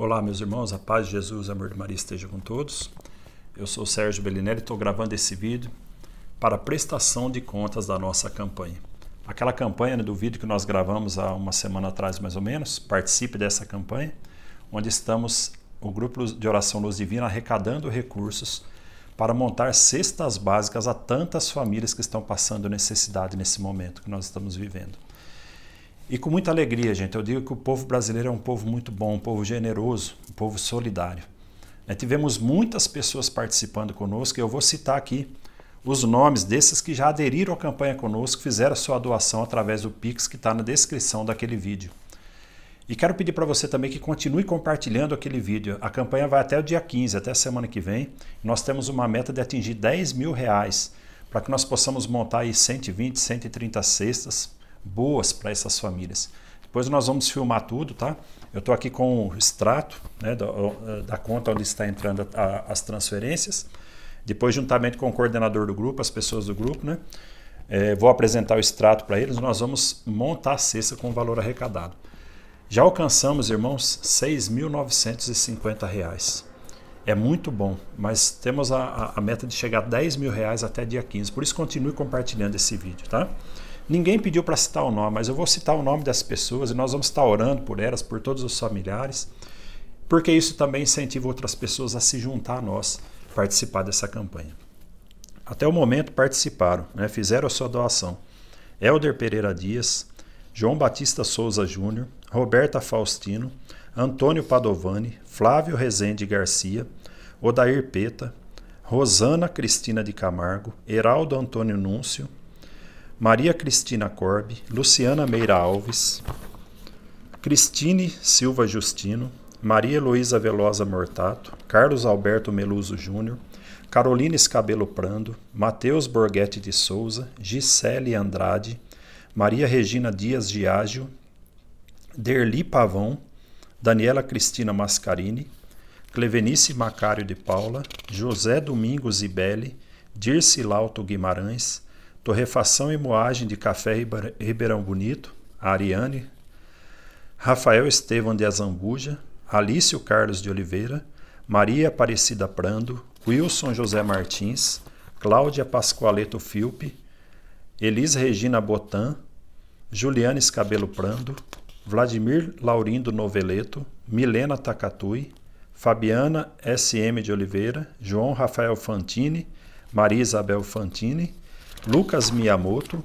Olá, meus irmãos, a paz de Jesus, amor de Maria esteja com todos. Eu sou Sérgio Bellinelli e estou gravando esse vídeo para prestação de contas da nossa campanha. Aquela campanha né, do vídeo que nós gravamos há uma semana atrás, mais ou menos, participe dessa campanha, onde estamos, o grupo de oração Luz Divina, arrecadando recursos para montar cestas básicas a tantas famílias que estão passando necessidade nesse momento que nós estamos vivendo. E com muita alegria, gente. Eu digo que o povo brasileiro é um povo muito bom, um povo generoso, um povo solidário. Né, tivemos muitas pessoas participando conosco e eu vou citar aqui os nomes desses que já aderiram à campanha conosco, fizeram sua doação através do Pix que está na descrição daquele vídeo. E quero pedir para você também que continue compartilhando aquele vídeo. A campanha vai até o dia 15, até a semana que vem. Nós temos uma meta de atingir 10 mil reais para que nós possamos montar aí 120, 130 cestas boas para essas famílias. Depois nós vamos filmar tudo, tá? Eu estou aqui com o extrato né, da, da conta onde está entrando a, a, as transferências. Depois, juntamente com o coordenador do grupo, as pessoas do grupo, né? É, vou apresentar o extrato para eles. Nós vamos montar a cesta com o valor arrecadado. Já alcançamos, irmãos, R$ 6.950. É muito bom, mas temos a, a, meta de chegar a R$ mil reais até dia 15. Por isso, continue compartilhando esse vídeo, tá? Ninguém pediu para citar o nome, mas eu vou citar o nome das pessoas e nós vamos estar orando por elas, por todos os familiares, porque isso também incentiva outras pessoas a se juntar a nós, participar dessa campanha. Até o momento participaram, né, fizeram a sua doação. Elder Pereira Dias, João Batista Souza Júnior, Roberta Faustino, Antônio Padovani, Flávio Rezende Garcia, Odair Peta, Rosana Cristina de Camargo, Heraldo Antônio Núncio, Maria Cristina Corbe, Luciana Meira Alves, Cristine Silva Justino, Maria Heloísa Velosa Mortato, Carlos Alberto Meluso Júnior, Carolina Escabelo Prando, Matheus Borghetti de Souza, Gisele Andrade, Maria Regina Dias de Ágil, Derli Pavão, Daniela Cristina Mascarini, Clevenice Macário de Paula, José Domingos Ibelli, Dirce Lauto Guimarães, Torrefação e Moagem de Café Ribeirão Bonito, Ariane, Rafael Estevam de Azambuja, Alício Carlos de Oliveira, Maria Aparecida Prando, Wilson José Martins, Cláudia Pascoaleto Filpe, Elis Regina Botan, Juliana Escabelo Prando, Vladimir Laurindo Noveleto, Milena Takatui, Fabiana SM de Oliveira, João Rafael Fantini, Maria Isabel Fantini Lucas Miyamoto,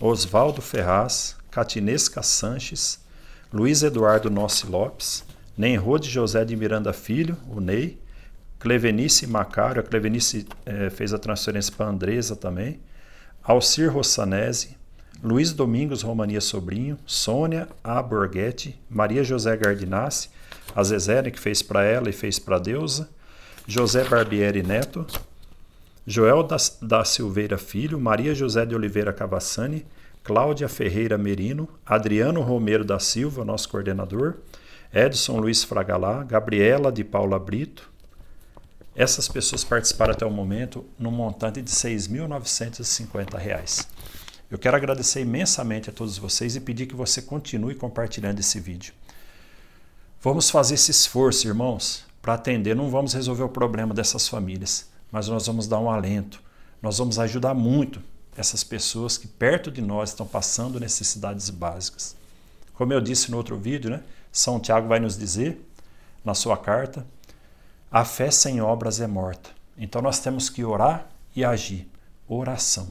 Oswaldo Ferraz, Catinesca Sanches, Luiz Eduardo Nossi Lopes, de José de Miranda Filho, o Ney, Clevenice Macário, a Clevenice eh, fez a transferência para a Andresa também, Alcir Rossanese, Luiz Domingos Romania Sobrinho, Sônia A. Borghetti, Maria José Gardinassi, a Zezélia que fez para ela e fez para Deusa, José Barbieri Neto, Joel da, Silveira Filho, Maria José de Oliveira Cavassani, Cláudia Ferreira Merino, Adriano Romero da Silva, nosso coordenador, Edson Luiz Fragalá, Gabriela de Paula Brito. Essas pessoas participaram até o momento no montante de R$ 6.950. Eu quero agradecer imensamente a todos vocês e pedir que você continue compartilhando esse vídeo. Vamos fazer esse esforço, irmãos, para atender. Não vamos resolver o problema dessas famílias mas nós vamos dar um alento, nós vamos ajudar muito essas pessoas que perto de nós estão passando necessidades básicas. Como eu disse no outro vídeo, né? São Tiago vai nos dizer na sua carta: a fé sem obras é morta. Então nós temos que orar e agir. Oração.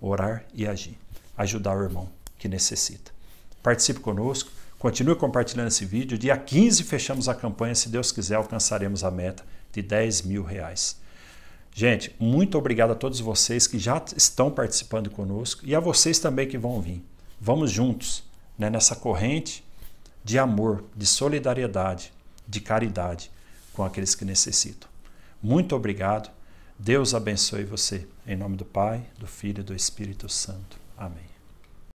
Orar e agir. Ajudar o irmão que necessita. Participe conosco, continue compartilhando esse vídeo. Dia 15 fechamos a campanha. Se Deus quiser, alcançaremos a meta de 10 mil reais. Gente, muito obrigado a todos vocês que já estão participando conosco e a vocês também que vão vir. Vamos juntos né, nessa corrente de amor, de solidariedade, de caridade com aqueles que necessitam. Muito obrigado. Deus abençoe você. Em nome do Pai, do Filho e do Espírito Santo. Amém.